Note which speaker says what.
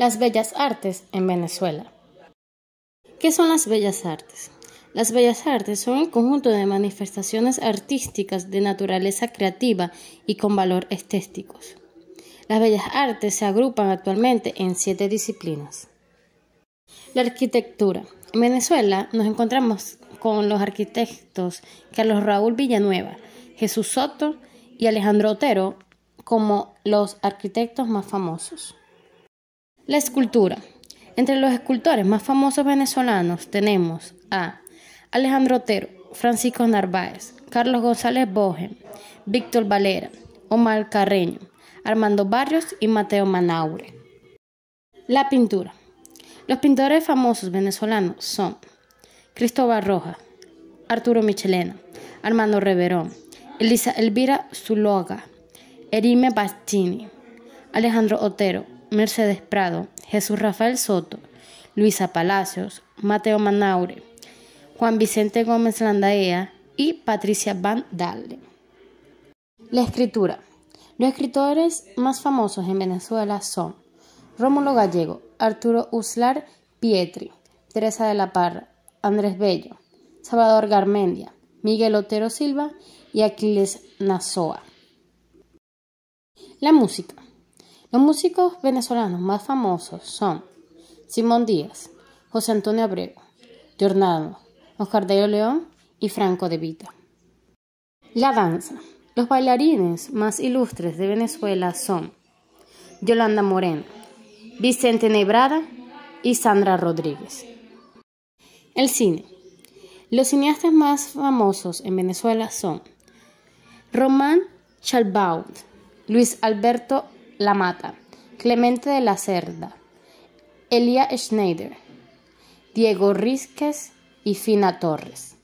Speaker 1: Las bellas artes en Venezuela. ¿Qué son las bellas artes? Las bellas artes son el conjunto de manifestaciones artísticas de naturaleza creativa y con valor estético. Las bellas artes se agrupan actualmente en siete disciplinas. La arquitectura. En Venezuela nos encontramos con los arquitectos Carlos Raúl Villanueva, Jesús Soto y Alejandro Otero como los arquitectos más famosos. La escultura. Entre los escultores más famosos venezolanos tenemos a Alejandro Otero, Francisco Narváez, Carlos González Bojen, Víctor Valera, Omar Carreño, Armando Barrios y Mateo Manaure. La pintura. Los pintores famosos venezolanos son Cristóbal Rojas, Arturo Michelena, Armando Reverón, Elisa Elvira Zuloaga, Erime Bastini, Alejandro Otero, Mercedes Prado, Jesús Rafael Soto, Luisa Palacios, Mateo Manaure, Juan Vicente Gómez Landaea y Patricia Van Dalen. La escritura. Los escritores más famosos en Venezuela son Rómulo Gallego, Arturo Uslar Pietri, Teresa de la Parra, Andrés Bello, Salvador Garmendia, Miguel Otero Silva y Aquiles Nazoa. La música. Los músicos venezolanos más famosos son Simón Díaz, José Antonio Abrego, Jornado, Oscar de León y Franco de Vita. La danza. Los bailarines más ilustres de Venezuela son Yolanda Moreno, Vicente Nebrada y Sandra Rodríguez. El cine. Los cineastas más famosos en Venezuela son Román Chalbaud, Luis Alberto la Mata, Clemente de la Cerda, Elia Schneider, Diego Rizquez y Fina Torres.